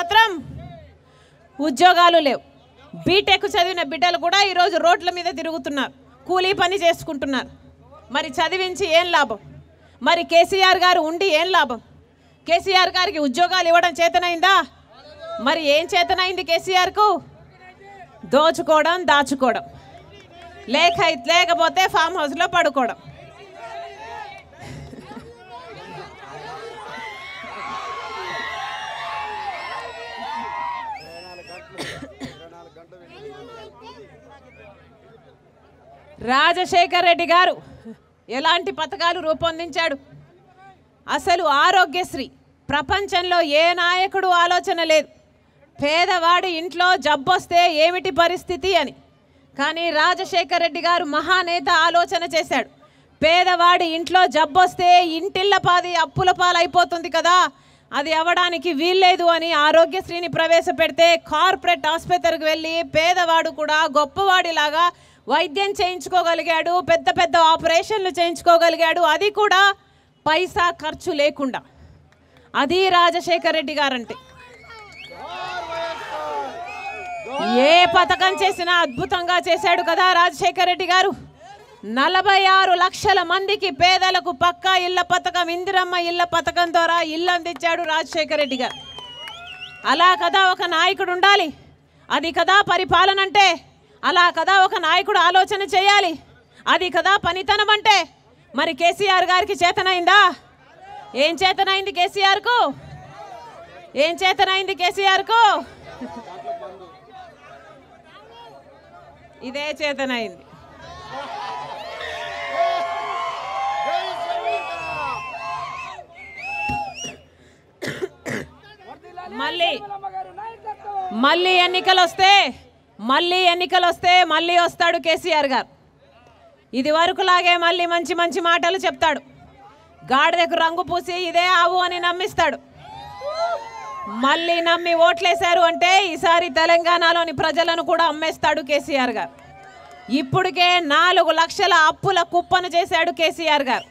మాత్రం ఉద్యోగాలు లేవు బీటెక్ చదివిన బిడ్డలు కూడా ఈరోజు రోడ్ల మీద తిరుగుతున్నారు కూలీ పని చేసుకుంటున్నారు మరి చదివించి ఏం లాభం మరి కేసీఆర్ గారు ఉండి ఏం లాభం కేసీఆర్ గారికి ఉద్యోగాలు ఇవ్వడం చేతనైందా మరి ఏం చేతనైంది కేసీఆర్కు దోచుకోవడం దాచుకోవడం లేక లేకపోతే ఫామ్ హౌస్లో పడుకోవడం రాజశేఖర్ రెడ్డి గారు ఎలాంటి పథకాలు రూపొందించాడు అసలు ఆరోగ్యశ్రీ ప్రపంచంలో ఏ నాయకుడు ఆలోచన లేదు పేదవాడి ఇంట్లో జబ్బొస్తే ఏమిటి పరిస్థితి అని కానీ రాజశేఖర్ రెడ్డి గారు మహానేత ఆలోచన చేశాడు పేదవాడి ఇంట్లో జబ్బొస్తే ఇంటిళ్ళ పాది అప్పుల పాలైపోతుంది కదా అది అవ్వడానికి వీల్లేదు అని ఆరోగ్యశ్రీని ప్రవేశపెడితే కార్పొరేట్ ఆసుపత్రికి వెళ్ళి పేదవాడు కూడా గొప్పవాడిలాగా వైద్యం చేయించుకోగలిగాడు పెద్ద పెద్ద ఆపరేషన్లు చేయించుకోగలిగాడు అది కూడా పైసా ఖర్చు లేకుండా అది రాజశేఖర్ రెడ్డి గారంటే ఏ పథకం చేసినా అద్భుతంగా చేశాడు కదా రాజశేఖర్ రెడ్డి గారు నలభై ఆరు లక్షల మందికి పేదలకు పక్కా ఇళ్ల పథకం ఇందిరమ్మ ఇళ్ల పథకం ద్వారా ఇల్లు అందించాడు రాజశేఖర రెడ్డి గారు అలా కదా ఒక నాయకుడు ఉండాలి అది కదా పరిపాలన అంటే అలా కదా ఒక నాయకుడు ఆలోచన చేయాలి అది కదా పనితనం అంటే మరి కేసీఆర్ గారికి చేతనైందా ఏం చేతనైంది కేసీఆర్కు ఏం చేతనైంది కేసీఆర్కు ఇదే చేతనైంది మళ్ళీ మళ్ళీ ఎన్నికలు వస్తే మళ్ళీ ఎన్నికలు వస్తే మళ్ళీ వస్తాడు కేసీఆర్ గారు ఇది వరకులాగే మళ్ళీ మంచి మంచి మాటలు చెప్తాడు గాడిదకు రంగు పూసి ఇదే ఆవు అని నమ్మిస్తాడు మళ్ళీ నమ్మి ఓట్లేశారు అంటే ఈసారి తెలంగాణలోని ప్రజలను కూడా అమ్మేస్తాడు కేసీఆర్ గారు ఇప్పటికే నాలుగు లక్షల అప్పుల కుప్పను చేశాడు కేసీఆర్ గారు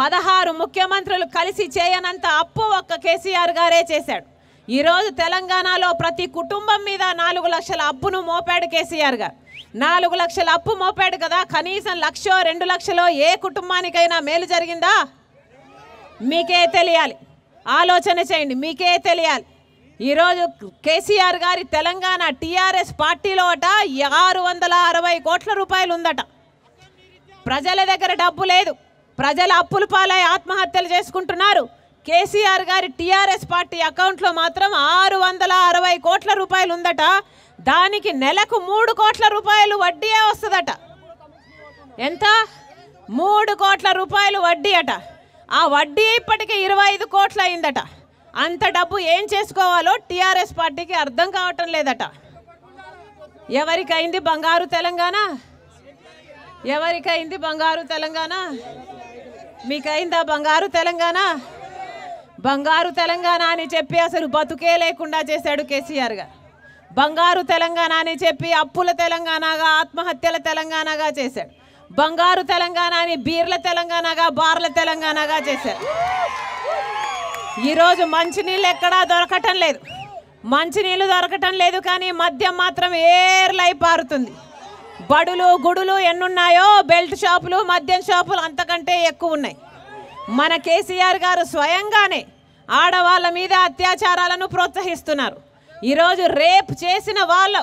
పదహారు ముఖ్యమంత్రులు కలిసి చేయనంత అప్పు ఒక్క కేసీఆర్ గారే చేశాడు ఈరోజు తెలంగాణలో ప్రతి కుటుంబం మీద నాలుగు లక్షల అప్పును మోపాడు కేసీఆర్ గారు నాలుగు లక్షల అప్పు మోపాడు కదా కనీసం లక్షో రెండు లక్షలో ఏ కుటుంబానికైనా మేలు జరిగిందా మీకే తెలియాలి ఆలోచన చేయండి మీకే తెలియాలి ఈరోజు కేసీఆర్ గారి తెలంగాణ టీఆర్ఎస్ పార్టీలో అట ఆరు వందల అరవై కోట్ల రూపాయలు ఉందట ప్రజల దగ్గర డబ్బు లేదు ప్రజల అప్పులు పాలై ఆత్మహత్యలు చేసుకుంటున్నారు కేసీఆర్ గారి టీఆర్ఎస్ పార్టీ అకౌంట్లో మాత్రం ఆరు వందల అరవై కోట్ల రూపాయలు ఉందట దానికి నెలకు మూడు కోట్ల రూపాయలు వడ్డీయే వస్తుందట ఎంత మూడు కోట్ల రూపాయలు వడ్డీ అట ఆ వడ్డీ ఇప్పటికీ ఇరవై ఐదు కోట్లు అయిందట అంత డబ్బు ఏం చేసుకోవాలో టీఆర్ఎస్ పార్టీకి అర్థం కావటం లేదట ఎవరికైంది బంగారు తెలంగాణ ఎవరికైంది బంగారు తెలంగాణ మీకైందా బంగారు తెలంగాణ బంగారు తెలంగాణ అని చెప్పి అసలు బతుకే లేకుండా చేశాడు కేసీఆర్ గారు బంగారు తెలంగాణ అని చెప్పి అప్పుల తెలంగాణగా ఆత్మహత్యల తెలంగాణగా చేశాడు బంగారు తెలంగాణ అని బీర్ల తెలంగాణగా బార్ల తెలంగాణగా చేశారు ఈరోజు మంచినీళ్ళు ఎక్కడా దొరకటం లేదు మంచినీళ్ళు దొరకటం లేదు కానీ మద్యం మాత్రం ఏర్లై పారుతుంది బడులు గుడులు ఎన్నున్నాయో బెల్ట్ షాపులు మద్యం షాపులు అంతకంటే ఎక్కువ ఉన్నాయి మన కేసీఆర్ గారు స్వయంగానే ఆడవాళ్ళ మీద అత్యాచారాలను ప్రోత్సహిస్తున్నారు ఈరోజు రేప్ చేసిన వాళ్ళ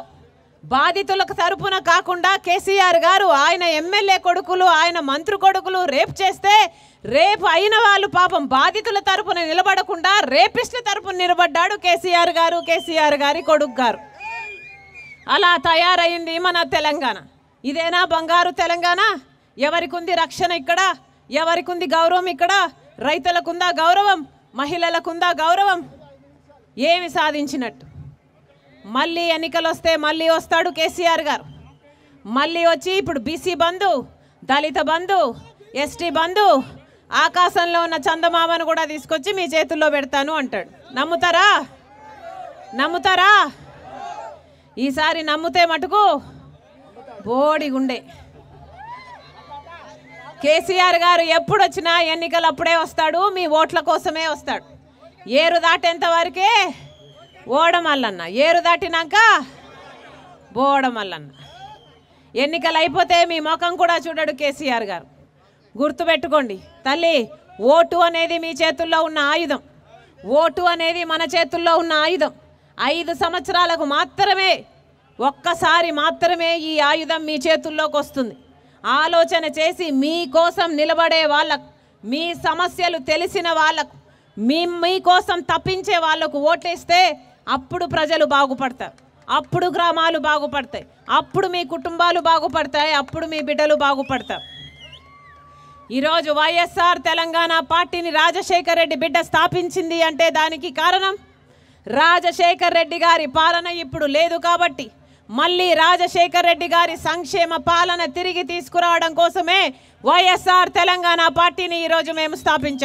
బాధితులకు తరపున కాకుండా కేసీఆర్ గారు ఆయన ఎమ్మెల్యే కొడుకులు ఆయన మంత్రి కొడుకులు రేప్ చేస్తే రేపు అయిన వాళ్ళు పాపం బాధితుల తరపున నిలబడకుండా రేపిస్ట్ల తరపున నిలబడ్డాడు కేసీఆర్ గారు కేసీఆర్ గారి కొడుకు గారు అలా తయారైంది మన తెలంగాణ ఇదేనా బంగారు తెలంగాణ ఎవరికి ఉంది రక్షణ ఇక్కడ ఎవరికి ఉంది గౌరవం ఇక్కడ రైతులకుందా గౌరవం మహిళలకుందా గౌరవం ఏమి సాధించినట్టు మళ్ళీ ఎన్నికలు వస్తే మళ్ళీ వస్తాడు కేసీఆర్ గారు మళ్ళీ వచ్చి ఇప్పుడు బీసీ బంధు దళిత బంధు ఎస్టీ బంధు ఆకాశంలో ఉన్న చందమామను కూడా తీసుకొచ్చి మీ చేతుల్లో పెడతాను అంటాడు నమ్ముతారా నమ్ముతారా ఈసారి నమ్మితే మటుకు బోడిగుండే కేసీఆర్ గారు ఎప్పుడు వచ్చినా ఎన్నికలు అప్పుడే వస్తాడు మీ ఓట్ల కోసమే వస్తాడు ఏరు దాటేంత వరకే ఓడమల్లన్న ఏరు దాటినాక బోడమల్లన్న ఎన్నికలు అయిపోతే మీ ముఖం కూడా చూడడు కేసీఆర్ గారు గుర్తుపెట్టుకోండి తల్లి ఓటు అనేది మీ చేతుల్లో ఉన్న ఆయుధం ఓటు అనేది మన చేతుల్లో ఉన్న ఆయుధం ఐదు సంవత్సరాలకు మాత్రమే ఒక్కసారి మాత్రమే ఈ ఆయుధం మీ చేతుల్లోకి వస్తుంది ఆలోచన చేసి మీకోసం నిలబడే వాళ్ళకు మీ సమస్యలు తెలిసిన వాళ్ళకు మీ మీకోసం తప్పించే వాళ్ళకు ఓట్లేస్తే అప్పుడు ప్రజలు బాగుపడతారు అప్పుడు గ్రామాలు బాగుపడతాయి అప్పుడు మీ కుటుంబాలు బాగుపడతాయి అప్పుడు మీ బిడ్డలు బాగుపడతారు ఈరోజు వైఎస్ఆర్ తెలంగాణ పార్టీని రాజశేఖర్ రెడ్డి బిడ్డ స్థాపించింది అంటే దానికి కారణం రాజశేఖర్ రెడ్డి గారి పాలన ఇప్పుడు లేదు కాబట్టి మళ్ళీ రాజశేఖర్ రెడ్డి గారి సంక్షేమ పాలన తిరిగి తీసుకురావడం కోసమే వైఎస్ఆర్ తెలంగాణ పార్టీని ఈరోజు మేము స్థాపించాం